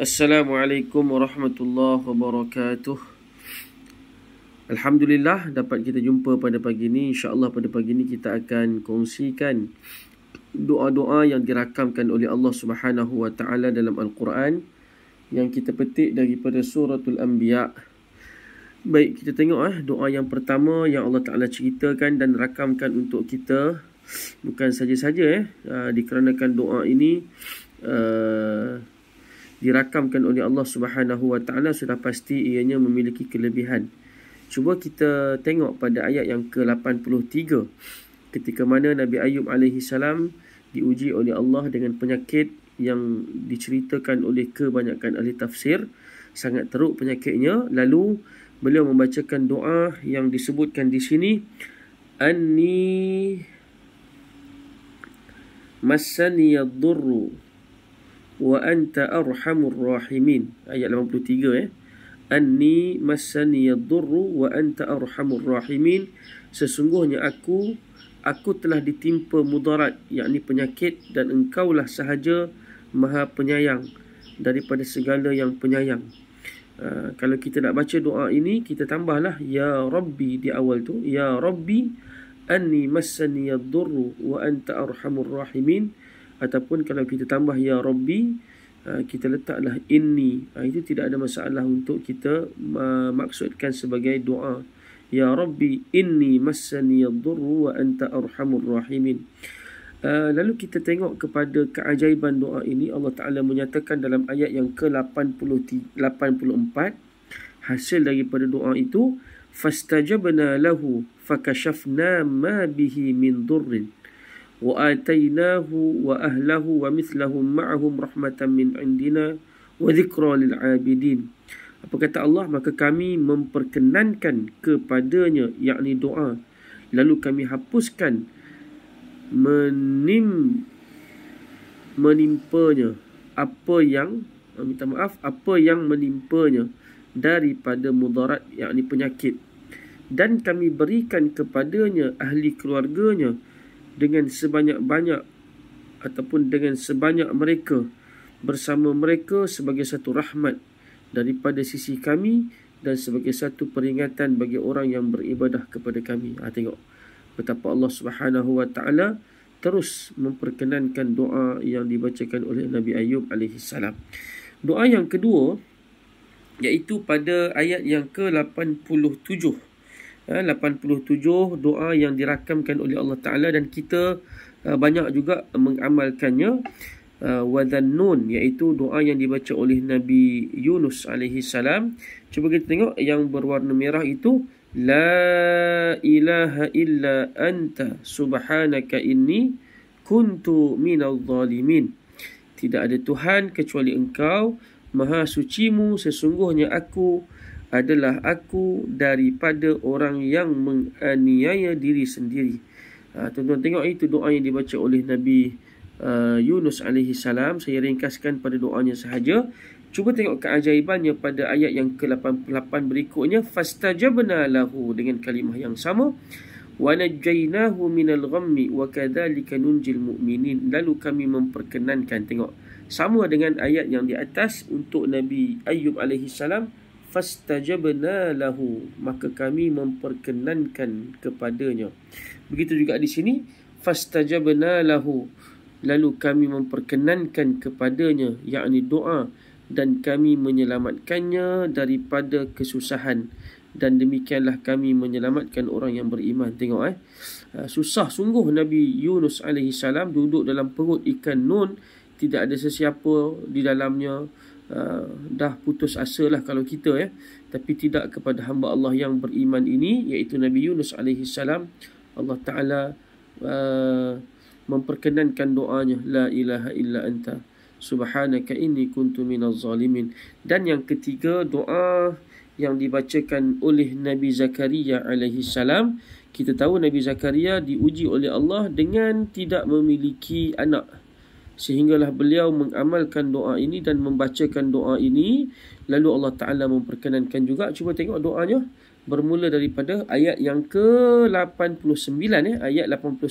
Assalamualaikum warahmatullahi wabarakatuh. Alhamdulillah dapat kita jumpa pada pagi ini. InsyaAllah pada pagi ini kita akan kongsikan doa-doa yang dirakamkan oleh Allah Subhanahu dalam Al-Quran yang kita petik daripada suratul anbiya. Baik, kita tengok ah doa yang pertama yang Allah Taala ceritakan dan rakamkan untuk kita bukan saja-saja eh ah, dikarenakan doa ini ah, dirakamkan oleh Allah Subhanahu Wa Taala sudah pasti ianya memiliki kelebihan. Cuba kita tengok pada ayat yang ke-83 ketika mana Nabi Ayub alaihi salam diuji oleh Allah dengan penyakit yang diceritakan oleh kebanyakan ahli tafsir sangat teruk penyakitnya lalu beliau membacakan doa yang disebutkan di sini anni masani yadurru wa anta arhamur rahimin ayat 83 ya eh? anni massani yadurru wa anta arhamur rahimin sesungguhnya aku aku telah ditimpa mudarat yakni penyakit dan engkaulah sahaja maha penyayang daripada segala yang penyayang uh, kalau kita nak baca doa ini kita tambahlah ya rabbi di awal tu ya rabbi anni massani yadurru wa anta arhamur rahimin ataupun kalau kita tambah ya rabbi uh, kita letaklah inni uh, itu tidak ada masalah untuk kita uh, maksudkan sebagai doa ya rabbi inni massani yadhur wa anta arhamur rahimin lalu kita tengok kepada keajaiban doa ini Allah Taala menyatakan dalam ayat yang ke-84 hasil daripada doa itu fastajabna lahu fakashafna ma bihi min durrin wa وآتيناه وأهله ومثلهم معهم رحمة من عندنا وذكرى للعابدين Apa kata Allah? Maka kami memperkenankan kepadanya, yakni doa. Lalu kami hapuskan, menim, menimpanya apa yang ah, minta maaf apa yang menimpanya daripada mudarat yakni penyakit dan kami berikan kepadanya ahli keluarganya dengan sebanyak-banyak ataupun dengan sebanyak mereka bersama mereka sebagai satu rahmat daripada sisi kami dan sebagai satu peringatan bagi orang yang beribadah kepada kami. Ha, tengok betapa Allah Subhanahu Wa Taala terus memperkenankan doa yang dibacakan oleh Nabi Ayub alaihi salam. Doa yang kedua iaitu pada ayat yang ke-87. 87 eh, doa yang dirakamkan oleh Allah Ta'ala dan kita eh, banyak juga mengamalkannya eh, wadhanun iaitu doa yang dibaca oleh Nabi Yunus alaihi salam cuba kita tengok yang berwarna merah itu la ilaha illa anta subhanaka inni kuntu minal zalimin tidak ada Tuhan kecuali engkau maha sucimu sesungguhnya aku adalah aku daripada orang yang menganiaya diri sendiri. Ah, tuan-tuan tengok itu doa yang dibaca oleh Nabi uh, Yunus alaihi salam. Saya ringkaskan pada doanya sahaja. Cuba tengok keajaibannya pada ayat yang ke-88 berikutnya fastajabna lahu dengan kalimah yang sama wa najainahu minal ghammi wa kadzalika nunjil mu'minin lalu kami memperkenankan tengok sama dengan ayat yang di atas untuk Nabi Ayub alaihi salam fastajabna lahu maka kami memperkenankan kepadanya begitu juga di sini fastajabna lahu lalu kami memperkenankan kepadanya yakni doa dan kami menyelamatkannya daripada kesusahan dan demikianlah kami menyelamatkan orang yang beriman tengok eh ah, susah sungguh nabi Yunus alaihi salam duduk dalam perut ikan nun tidak ada sesiapa di dalamnya uh, dah putus asa lah kalau kita ya. Tapi tidak kepada hamba Allah yang beriman ini iaitu Nabi Yunus alaihi salam Allah Taala uh, memperkenankan doanya la ilaha illa anta subhanaka inni kuntu minaz zalimin dan yang ketiga doa yang dibacakan oleh Nabi Zakaria alaihi salam kita tahu Nabi Zakaria diuji oleh Allah dengan tidak memiliki anak sehinggalah beliau mengamalkan doa ini dan membacakan doa ini lalu Allah Taala memperkenankan juga cuba tengok doanya bermula daripada ayat yang ke-89 ya eh, ayat 89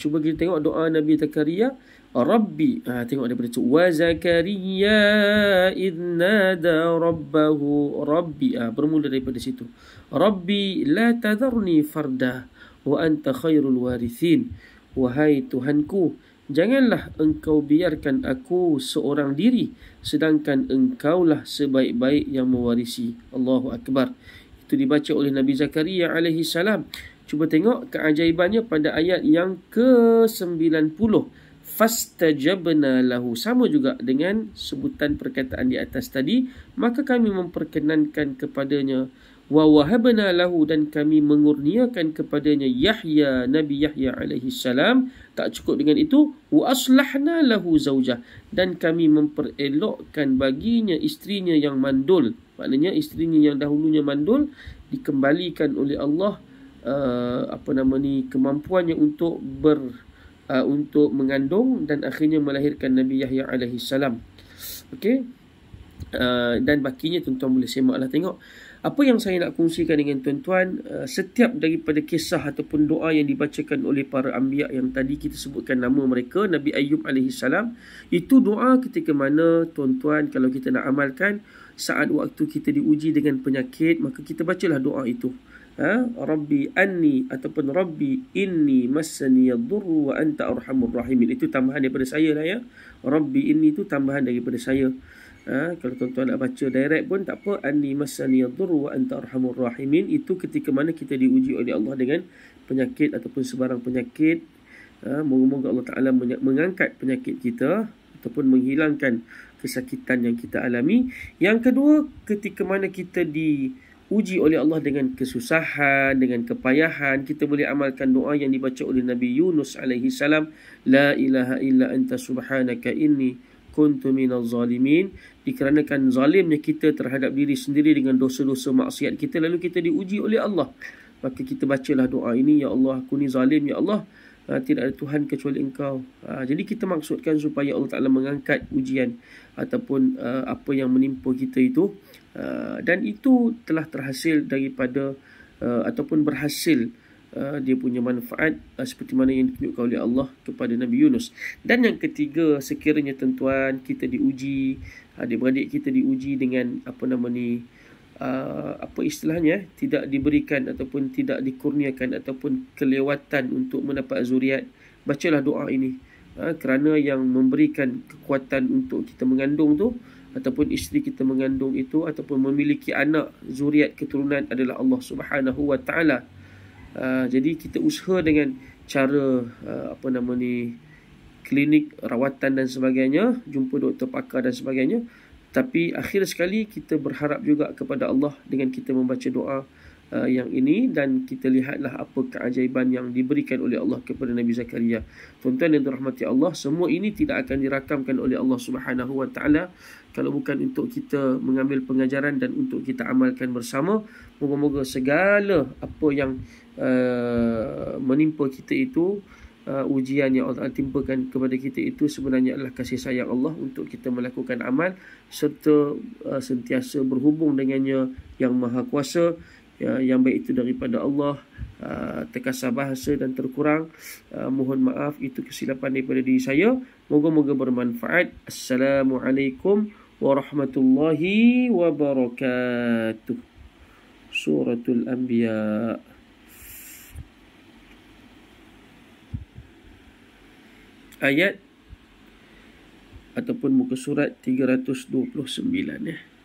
cuba kita tengok doa Nabi Zakaria Rabbi ha, tengok daripada tu wa Zakaria idnada rabbahu Rabbi ha, bermula daripada situ Rabbi la tadharni farda wa anta khairul warithin wahai Tuhanku Janganlah engkau biarkan aku seorang diri sedangkan engkaulah sebaik-baik yang mewarisi. Allahu akbar. Itu dibaca oleh Nabi Zakaria alaihi salam. Cuba tengok keajaibannya pada ayat yang ke-90. Fastajabna lahu. Sama juga dengan sebutan perkataan di atas tadi, maka kami memperkenankan kepadanya wa wahabna lahu dan kami mengurniakan kepadanya Yahya Nabi Yahya alaihi salam tak cukup dengan itu wa aslahna lahu zaujah dan kami memperelokkan baginya isterinya yang mandul maknanya isterinya yang dahulunya mandul dikembalikan oleh Allah uh, apa nama ni kemampuannya untuk ber uh, untuk mengandung dan akhirnya melahirkan Nabi Yahya alaihi salam okey uh, dan bakinya tuan-tuan boleh semaklah tengok apa yang saya nak kongsikan dengan tuan-tuan uh, setiap daripada kisah ataupun doa yang dibacakan oleh para anbiya yang tadi kita sebutkan nama mereka Nabi Ayub alaihi itu doa ketika mana tuan-tuan kalau kita nak amalkan saat waktu kita diuji dengan penyakit maka kita bacalah doa itu ha rabbi anni ataupun rabbi inni massani yadhurru wa anta arhamur rahimin itu tambahan daripada saya lah ya rabbi inni itu tambahan daripada saya ha, kalau tuan-tuan nak baca direct pun tak apa anni masani yadur wa anta arhamur rahimin itu ketika mana kita diuji oleh Allah dengan penyakit ataupun sebarang penyakit ha, moga-moga Allah Taala mengangkat penyakit kita ataupun menghilangkan kesakitan yang kita alami yang kedua ketika mana kita di uji oleh Allah dengan kesusahan, dengan kepayahan, kita boleh amalkan doa yang dibaca oleh Nabi Yunus alaihi salam, la ilaha illa anta subhanaka inni kuntu minaz zalimin dikarenakan zalimnya kita terhadap diri sendiri dengan dosa-dosa maksiat kita lalu kita diuji oleh Allah maka kita bacalah doa ini ya Allah aku ni zalim ya Allah ha, tidak ada tuhan kecuali engkau ha, jadi kita maksudkan supaya Allah Taala mengangkat ujian ataupun uh, apa yang menimpa kita itu uh, dan itu telah terhasil daripada uh, ataupun berhasil Uh, dia punya manfaat uh, seperti mana yang ditunjukkan oleh Allah kepada Nabi Yunus. Dan yang ketiga, sekiranya tuan-tuan kita diuji, uh, adik-beradik kita diuji dengan apa nama ni, Uh, apa istilahnya tidak diberikan ataupun tidak dikurniakan ataupun kelewatan untuk mendapat zuriat bacalah doa ini uh, kerana yang memberikan kekuatan untuk kita mengandung tu ataupun isteri kita mengandung itu ataupun memiliki anak zuriat keturunan adalah Allah Subhanahu wa taala Ah, jadi kita usaha dengan cara uh, apa nama ni klinik rawatan dan sebagainya, jumpa doktor pakar dan sebagainya. Tapi akhir sekali kita berharap juga kepada Allah dengan kita membaca doa uh, yang ini dan kita lihatlah apa keajaiban yang diberikan oleh Allah kepada Nabi Zakaria. Tuan-tuan yang dirahmati Allah, semua ini tidak akan dirakamkan oleh Allah Subhanahu Wa Taala kalau bukan untuk kita mengambil pengajaran dan untuk kita amalkan bersama. Moga-moga segala apa yang Uh, menimpa kita itu uh, ujian yang Allah timpakan kepada kita itu sebenarnya adalah kasih sayang Allah untuk kita melakukan amal serta uh, sentiasa berhubung dengannya yang maha kuasa ya, yang baik itu daripada Allah uh, terkasar bahasa dan terkurang uh, mohon maaf itu kesilapan daripada diri saya moga-moga bermanfaat Assalamualaikum warahmatullahi wabarakatuh Suratul Anbiya' ayat ataupun muka surat 329 ya.